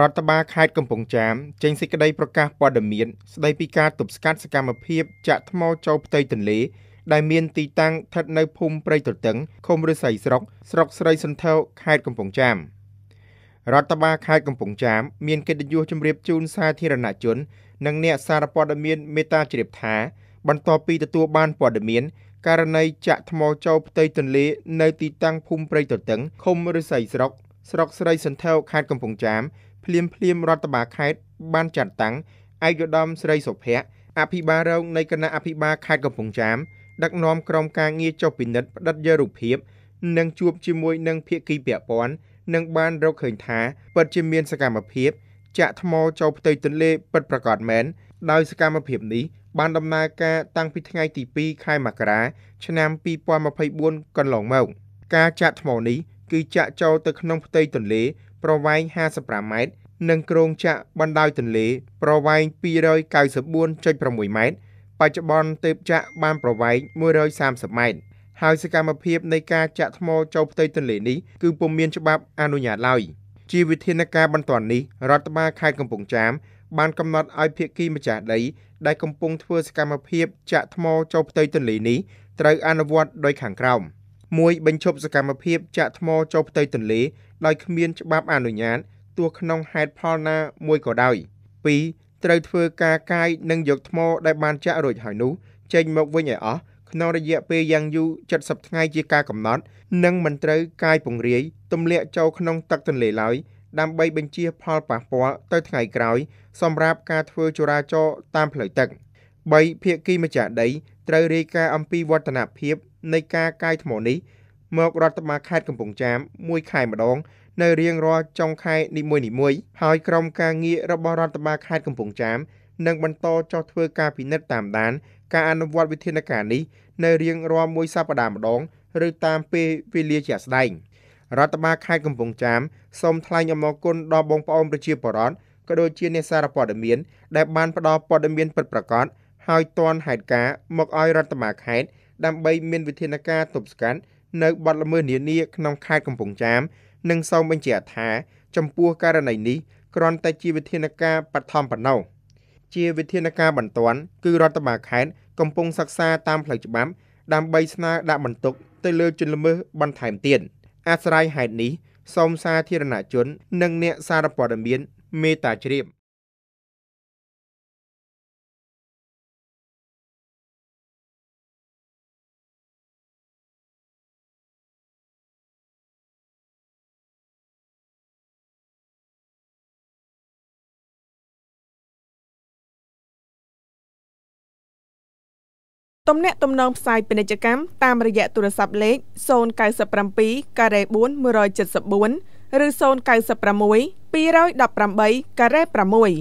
រដ្ឋបាលខេត្តកំពង់ចាមចេញសេចក្តីប្រកាសព័ត៌មាន ស្តីពីការទប់ស្កាត់សកម្មភាពចាក់ថ្មចូលផ្ទៃទន្លេដែលមានទីតាំងស្ថិតនៅភូមិព្រៃទទឹងឃុំរិស័យស្រុកស្រុកស្រីសន្ធោខេត្តកំពង់ចាមរដ្ឋបាលខេត្តកំពង់ចាមមានកិត្តិយសជម្រាបជូនសាធារណជននិងអ្នកសារព័ត៌មានមេត្តាជ្រាបថាបន្ទាប់ពីទទួលបានព័ត៌មានករណីចាក់ថ្មចូលផ្ទៃទន្លេនៅទីតាំងភូមិព្រៃទទឹងឃុំរិស័យស្រុកស្រុកស្រីសន្ធោខេត្តកំពង់ចាមភ្លាមភ្លាមរដ្ឋបាលខេត្តបានចាត់តាំងឯកឧត្តមស្រីសុភ័ក្រអភិបាលរងនៃគណៈអភិបាលខេត្តកំពង់ចាមដឹកនាំក្រុមការងារចុះពិនិត្យផ្តិតយករូបភាព និង ជួបជាមួយនឹងភាគីពាក់ព័ន្ធនិងបានរកឃើញថាពិតជាមានសកម្មភាពចាក់ថ្មចូលផ្ទៃទន្លេពិតប្រាកដមែនដោយសកម្មភាពនេះបានដំណើរការតាំងពីថ្ងៃទី2ខែមករាឆ្នាំ2024កន្លងមកការចាក់ថ្មនេះគឺចាក់ចូលទៅក្នុងផ្ទៃទន្លេប្រវែង55ម៉ែត្រនិងគ្រោងចក្របណ្ដោយទន្លេ ប្រវែង294.6ម៉ែត្របច្ចុប្បន្នទេពចក្របាន ប្រវែង130ម៉ែត្រហើយសកម្មភាពនៃការចាក់ថ្មចូលផ្ទៃទន្លេនេះគឺពុំមានច្បាប់អនុញ្ញាតឡើយជាវិធានការបន្ទាន់នេះរដ្ឋបាលខេត្តកំពង់ចាមបានកំណត់ឲ្យភាគីម្ចាស់ដីដែលកំពុងធ្វើសកម្មភាពចាក់ថ្មចូលផ្ទៃទន្លេនេះត្រូវ អនុវត្តដោយខាងក្រោម។1បញ្ឈប់សកម្មភាព ចាក់ថ្មចូលផ្ទៃទន្លេដោយគ្មានច្បាប់អនុញ្ញាតទោះក្នុងហេតុផលណាមួយក៏ដោយ2ត្រូវធ្វើការកាយនិងយកថ្មដែលបានចាក់រួចហើយនោះចេញមកវិញឲ្យអស់ក្នុងរយៈពេលយ៉ាងយូរ70ថ្ងៃជាការកំណត់ និងមិនត្រូវកាយពង្រាយទម្លាក់ចូលក្នុងទឹកទន្លេឡើយដើម្បីបញ្ជាផលប៉ះពាល់ទៅថ្ងៃក្រោយ សម្រាប់ការធ្វើចរាចរណ៍តាមផ្លូវទឹក។3ភាគីម្ចាស់ដីត្រូវរាយការណ៍អំពីវឌ្ឍនភាពនៃការកាយថ្មនេះមករដ្ឋបាលខេត្តកំពង់ចាមមួយ ខែម្ដង នៅរៀងរាល់ចុងខែនីមួយៗហើយក្រុមការងាររបស់រដ្ឋបាលខេត្តកំពង់ចាមនឹងបន្តចោះធ្វើការពិនិត្យតាមដានការអនុវត្តវិធានការនេះនៅរៀងរាល់មួយសប្តាហ៍ម្ដង ឬ តាមពេលវេលាជាក់ស្ដែងរដ្ឋបាលខេត្តកំពង់ចាមសូមថ្លែងអំណរគុណដល់បងប្អូនប្រជាពលរដ្ឋក៏ដូចជាអ្នកសារព័ត៌មាន ដែលបានផ្ដល់ព័ត៌មានពិតប្រាកដហើយទាន់ហេតុការមកឲ្យរដ្ឋបាលខេត្តដើម្បីមានវិធានការទប់ស្កាត់នៅបទល្មើសនានាក្នុងខេត្តកំពង់ចាមនិងសូមបញ្ជាក់ថាចំពោះករណីនេះគ្រាន់តែជាវិធានការបឋមប៉ុណ្ណោះជាវិធានការបន្ទាន់គឺរដ្ឋបាលខេត្តកំពុងសិក្សាតាមផ្លូវច្បាប់ ដើម្បីស្នើដាក់បន្ទុកទៅលើជនល្មើសបន្ថែមទៀតអាស្រ័យហេតុនេះសូមសាធារណជន និងអ្នកសារព័ត៌មាន មេត្តាជ្រាបទំនាក់ទំនងផ្សាយពាណិជ្ជកម្មតាមរយៈទូរស័ព្ទលេខ097ការ៉េ4174ឬ096 218ការ៉េ6